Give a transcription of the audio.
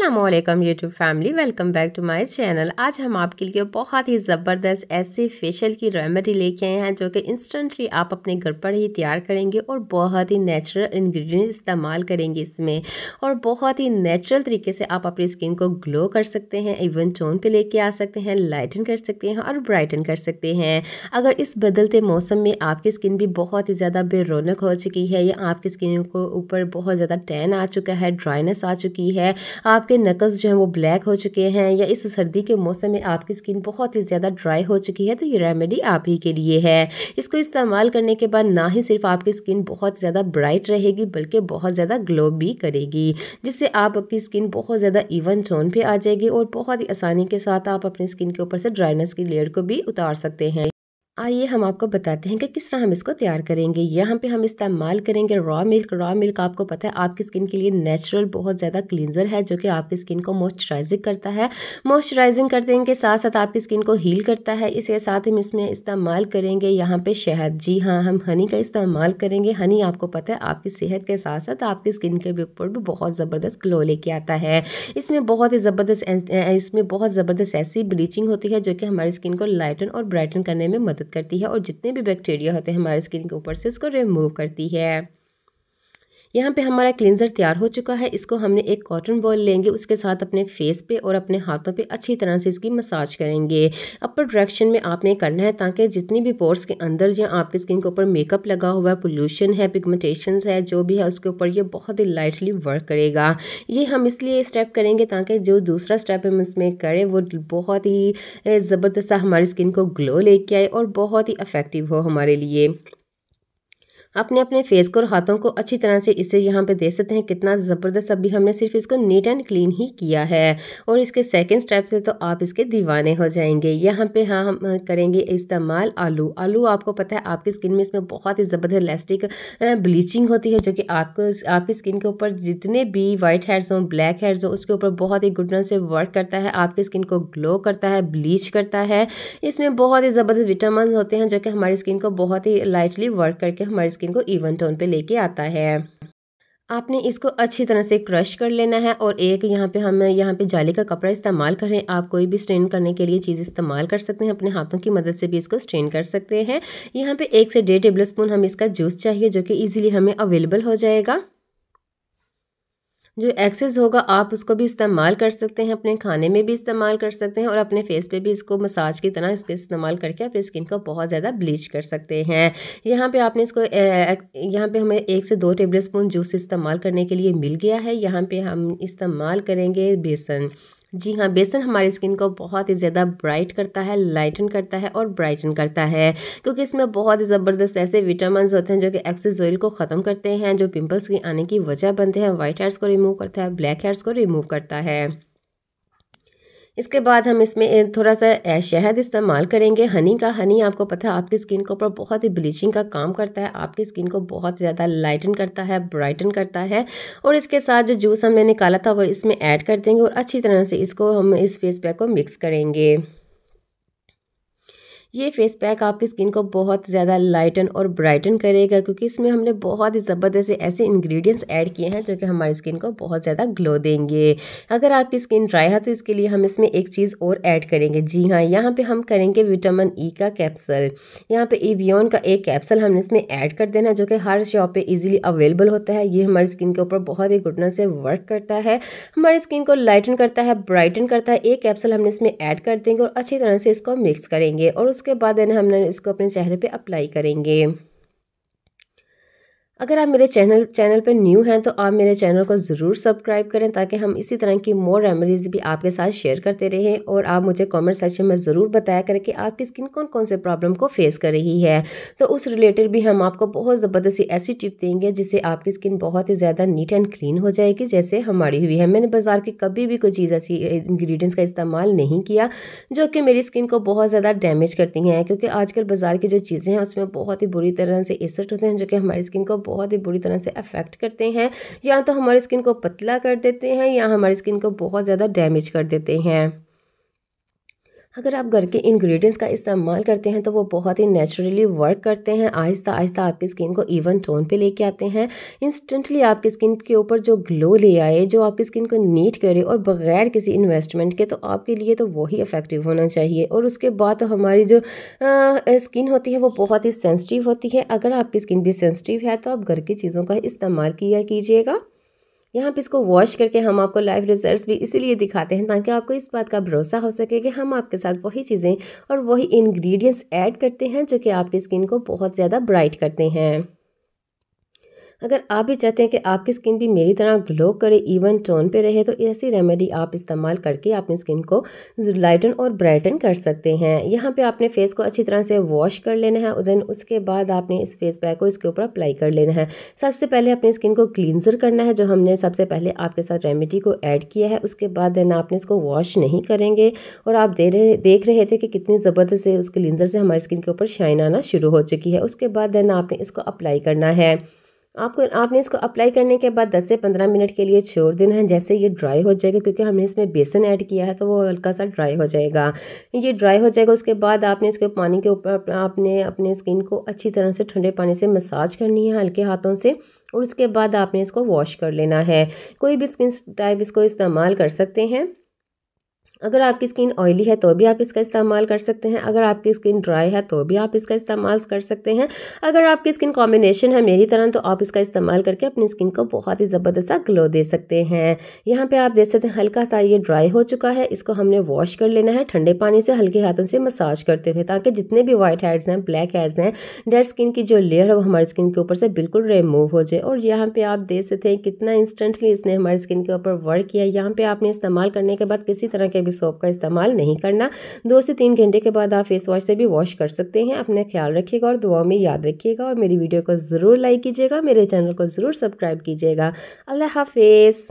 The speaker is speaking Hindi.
Aslam YouTube family welcome back to my channel आज हम आपके लिए बहुत ही ज़बरदस्त ऐसे फेशियल की रेमेडी लेके आए हैं जो कि इंस्टेंटली आप अपने घर पर ही तैयार करेंगे और बहुत ही नेचुरल इंग्रेडिएंट्स इस्तेमाल करेंगे इसमें और बहुत ही नेचुरल तरीके से आप अपनी स्किन को ग्लो कर सकते हैं इवन टोन पे लेके आ सकते हैं लाइटन कर सकते हैं और ब्राइटन कर सकते हैं अगर इस बदलते मौसम में आपकी स्किन भी बहुत ही ज़्यादा बेरोनक हो चुकी है या आपकी स्किन को ऊपर बहुत ज़्यादा टैन आ चुका है ड्राइनेस आ चुकी है आप आपके नकल्स जो हैं वो ब्लैक हो चुके हैं या इस सर्दी के मौसम में आपकी स्किन बहुत ही ज़्यादा ड्राई हो चुकी है तो ये रेमेडी आप ही के लिए है इसको इस्तेमाल करने के बाद ना ही सिर्फ आपकी स्किन बहुत ज़्यादा ब्राइट रहेगी बल्कि बहुत ज़्यादा ग्लो भी करेगी जिससे आपकी स्किन बहुत ज़्यादा इवन टोन पर आ जाएगी और बहुत ही आसानी के साथ आप अपनी स्किन के ऊपर से ड्राइनेस की लेयर को भी उतार सकते हैं आइए हम आपको बताते हैं कि किस तरह हम इसको तैयार करेंगे यहाँ पे हम इस्तेमाल करेंगे रॉ मिल्क रॉ मिल्क आपको पता है आपकी स्किन के लिए नेचुरल बहुत ज़्यादा क्लिनजर है जो कि आपकी स्किन को मॉइस्चराइजिंग करता है मॉइस्चराइजिंग करते हैं के साथ साथ आपकी स्किन को हील करता है इसके साथ हम इसमें इस्तेमाल करेंगे यहाँ पर शहद जी हाँ हम हनी का इस्तेमाल करेंगे हनी आपको पता है आपकी सेहत के साथ साथ आपकी स्किन के ऊपर भी बहुत ज़बरदस्त ग्लो लेके आता है इसमें बहुत ही ज़बरदस्त इसमें बहुत ज़बरदस्त ऐसी ब्लीचिंग होती है जो कि हमारी स्किन को लाइटन और ब्राइटन करने में मदद मदद करती है और जितने भी बैक्टीरिया होते हैं हमारे स्किन के ऊपर से उसको रिमूव करती है यहाँ पे हमारा क्लिनज़र तैयार हो चुका है इसको हमने एक कॉटन बॉल लेंगे उसके साथ अपने फेस पे और अपने हाथों पे अच्छी तरह से इसकी मसाज करेंगे अपर डायरेक्शन में आपने करना है ताकि जितनी भी पोर्स के अंदर या आपकी स्किन के ऊपर मेकअप लगा हुआ है पोल्यूशन है पिगमेंटेशन है जो भी है उसके ऊपर ये बहुत ही लाइटली वर्क करेगा ये हम इसलिए स्टेप करेंगे ताकि जो दूसरा स्टेप हम इसमें करें वो बहुत ही ज़बरदस्त हमारी स्किन को ग्लो लेके आए और बहुत ही अफेक्टिव हो हमारे लिए अपने अपने फेस को और हाथों को अच्छी तरह से इसे यहाँ पे देख सकते हैं कितना ज़बरदस्त अभी हमने सिर्फ इसको नीट एंड क्लीन ही किया है और इसके सेकेंड स्टेप से तो आप इसके दीवाने हो जाएंगे यहाँ पे हाँ हम करेंगे इस्तेमाल आलू आलू आपको पता है आपकी स्किन में इसमें बहुत ही ज़बरदस्त इलास्टिक ब्लीचिंग होती है जो कि आपको आपकी स्किन के ऊपर जितने भी वाइट हेयर्स हों ब्लैक हेड्स हों उसके ऊपर बहुत ही गुडनेस से वर्क करता है आपकी स्किन को ग्लो करता है ब्लीच करता है इसमें बहुत ही ज़बरदस्त विटामिन होते हैं जो कि हमारी स्किन को बहुत ही लाइटली वर्क करके हमारी स्किन को इवन टोन पे लेके आता है आपने इसको अच्छी तरह से क्रश कर लेना है और एक यहाँ पे हम यहाँ पे जाली का कपड़ा इस्तेमाल करें आप कोई भी स्ट्रेन करने के लिए चीज़ इस्तेमाल कर सकते हैं अपने हाथों की मदद से भी इसको स्ट्रेन कर सकते हैं यहाँ पे एक से डेढ़ टेबल स्पून हम इसका जूस चाहिए जो कि ईजिली हमें अवेलेबल हो जाएगा जो एक्सेस होगा आप उसको भी इस्तेमाल कर सकते हैं अपने खाने में भी इस्तेमाल कर सकते हैं और अपने फेस पे भी इसको मसाज की तरह इसके इस्तेमाल करके अपनी स्किन को बहुत ज़्यादा ब्लीच कर सकते हैं यहाँ पे आपने इसको यहाँ पे हमें एक से दो टेबल स्पून जूस इस्तेमाल करने के लिए मिल गया है यहाँ पर हम इस्तेमाल करेंगे बेसन जी हाँ बेसन हमारी स्किन को बहुत ही ज़्यादा ब्राइट करता है लाइटन करता है और ब्राइटन करता है क्योंकि इसमें बहुत ही ज़बरदस्त ऐसे विटामिन होते हैं जो कि ऑयल को ख़त्म करते हैं जो पिंपल्स की आने की वजह बनते हैं वाइट हेयर्स को रिमूव करता है ब्लैक हेयर्स को रिमूव करता है इसके बाद हम इसमें थोड़ा सा शहद इस्तेमाल करेंगे हनी का हनी आपको पता है आपकी स्किन के ऊपर बहुत ही ब्लीचिंग का काम करता है आपकी स्किन को बहुत ज़्यादा लाइटन करता है ब्राइटन करता है और इसके साथ जो जूस हमने निकाला था वो इसमें ऐड कर देंगे और अच्छी तरह से इसको हम इस फेस पैक को मिक्स करेंगे ये फेस पैक आपकी स्किन को बहुत ज़्यादा लाइटन और ब्राइटन करेगा क्योंकि इसमें हमने बहुत ही ज़बरदस्त ऐसे इंग्रेडिएंट्स ऐड किए हैं जो कि हमारी स्किन को बहुत ज़्यादा ग्लो देंगे अगर आपकी स्किन ड्राई है तो इसके लिए हम इसमें एक चीज़ और ऐड करेंगे जी हाँ यहाँ पर हम करेंगे विटामिन ई e का कैप्सल यहाँ पर ईवियन का एक कैप्सल हमने इसमें ऐड कर देना है जो कि हर शॉप पर ईजिली अवेलेबल होता है ये हमारी स्किन के ऊपर बहुत ही गुडनेस से वर्क करता है हमारी स्किन को लाइटन करता है ब्राइटन करता है एक कैप्सल हमने इसमें ऐड कर देंगे और अच्छी तरह से इसको मिक्स करेंगे और उसके बाद हमने इसको अपने चेहरे पे अप्लाई करेंगे अगर आप मेरे चैनल चैनल पर न्यू हैं तो आप मेरे चैनल को ज़रूर सब्सक्राइब करें ताकि हम इसी तरह की मोर रेमडीज़ भी आपके साथ शेयर करते रहें और आप मुझे कमेंट सेक्शन में ज़रूर बताया करें कि आपकी स्किन कौन कौन से प्रॉब्लम को फेस कर रही है तो उस रिलेटेड भी हम आपको बहुत ज़बरदस्ती ऐसी टिप देंगे जिससे आपकी स्किन बहुत ही ज़्यादा नीट एंड क्लीन हो जाएगी जैसे हमारी हुई है मैंने बाज़ार की कभी भी कोई चीज़ ऐसी इन्ग्रीडियंट्स का इस्तेमाल नहीं किया जो कि मेरी स्किन को बहुत ज़्यादा डैमेज करती हैं क्योंकि आजकल बाज़ार की जो चीज़ें हैं उसमें बहुत ही बुरी तरह से एसट होते हैं जो कि हमारी स्किन को बहुत ही बुरी तरह से अफेक्ट करते हैं या तो हमारी स्किन को पतला कर देते हैं या हमारी स्किन को बहुत ज़्यादा डैमेज कर देते हैं अगर आप घर के इंग्रेडिएंट्स का इस्तेमाल करते हैं तो वो बहुत ही नेचुरली वर्क करते हैं आहिस्ता आहिस्ता आपकी स्किन को इवन टोन पे लेके आते हैं इंस्टेंटली आपकी स्किन के ऊपर जो ग्लो ले आए जो आपकी स्किन को नीट करे और बगैर किसी इन्वेस्टमेंट के तो आपके लिए तो वही इफेक्टिव होना चाहिए और उसके बाद तो हमारी जो आ, स्किन होती है वो बहुत ही सेंसिटिव होती है अगर आपकी स्किन भी सेंसिटिव है तो आप घर की चीज़ों का इस्तेमाल किया कीजिएगा यहाँ पे इसको वॉश करके हम आपको लाइव रिजल्ट्स भी इसीलिए दिखाते हैं ताकि आपको इस बात का भरोसा हो सके कि हम आपके साथ वही चीज़ें और वही इंग्रेडिएंट्स ऐड करते हैं जो कि आपकी स्किन को बहुत ज़्यादा ब्राइट करते हैं अगर आप भी चाहते हैं कि आपकी स्किन भी मेरी तरह ग्लो करे इवन टोन पे रहे तो ऐसी रेमेडी आप इस्तेमाल करके अपनी स्किन को लाइटन और ब्राइटन कर सकते हैं यहाँ पे आपने फेस को अच्छी तरह से वॉश कर लेना है देन उसके बाद आपने इस फेस पैक को इसके ऊपर अप्लाई कर लेना है सबसे पहले अपनी स्किन को क्लिनजर करना है जो हमने सबसे पहले आपके साथ रेमेडी को ऐड किया है उसके बाद देन आपने इसको वॉश नहीं करेंगे और आप दे रहे देख रहे थे कि कितनी ज़बरदस्त से उस क्लिनजर से हमारी स्किन के ऊपर शाइन आना शुरू हो चुकी है उसके बाद देन आपने इसको अप्लाई करना है आपको आपने इसको अप्लाई करने के बाद 10 से 15 मिनट के लिए छोड़ देना है जैसे ये ड्राई हो जाएगा क्योंकि हमने इसमें बेसन ऐड किया है तो वो हल्का सा ड्राई हो जाएगा ये ड्राई हो जाएगा उसके बाद आपने इसके पानी के ऊपर आपने अपने स्किन को अच्छी तरह से ठंडे पानी से मसाज करनी है हल्के हाथों से और उसके बाद आपने इसको वॉश कर लेना है कोई भी स्किन टाइप इसको इस्तेमाल कर सकते हैं अगर आपकी स्किन ऑयली है तो भी आप इसका इस्तेमाल कर सकते हैं अगर आपकी स्किन ड्राई है तो भी आप इसका इस्तेमाल कर सकते हैं अगर आपकी स्किन कॉम्बिनेशन है मेरी तरह तो आप इसका इस्तेमाल करके अपनी स्किन को बहुत ही ज़बरदस्त ग्लो दे सकते हैं यहाँ पे आप देख सकते हैं हल्का सा ये ड्राई हो चुका है इसको हमने वॉश कर लेना है ठंडे पानी से हल्के हाथों से मसाज करते हुए ताकि जितने भी वाइट हेड्स हैं ब्लैक हेड्स हैं डेड स्किन की जो लेयर है वो हमारी स्किन के ऊपर से बिल्कुल रिमूव हो जाए और यहाँ पर आप देख सकते हैं कितना इंस्टेंटली इसने हमारी स्किन के ऊपर वर्क किया यहाँ पर आपने इस्तेमाल करने के बाद किसी तरह के भी सोप का इस्तेमाल नहीं करना दो से तीन घंटे के बाद आप फेस वॉश से भी वॉश कर सकते हैं अपना ख्याल रखिएगा और दुआ में याद रखिएगा और मेरी वीडियो को ज़रूर लाइक कीजिएगा मेरे चैनल को ज़रूर सब्सक्राइब कीजिएगा अल्लाह हाफिज़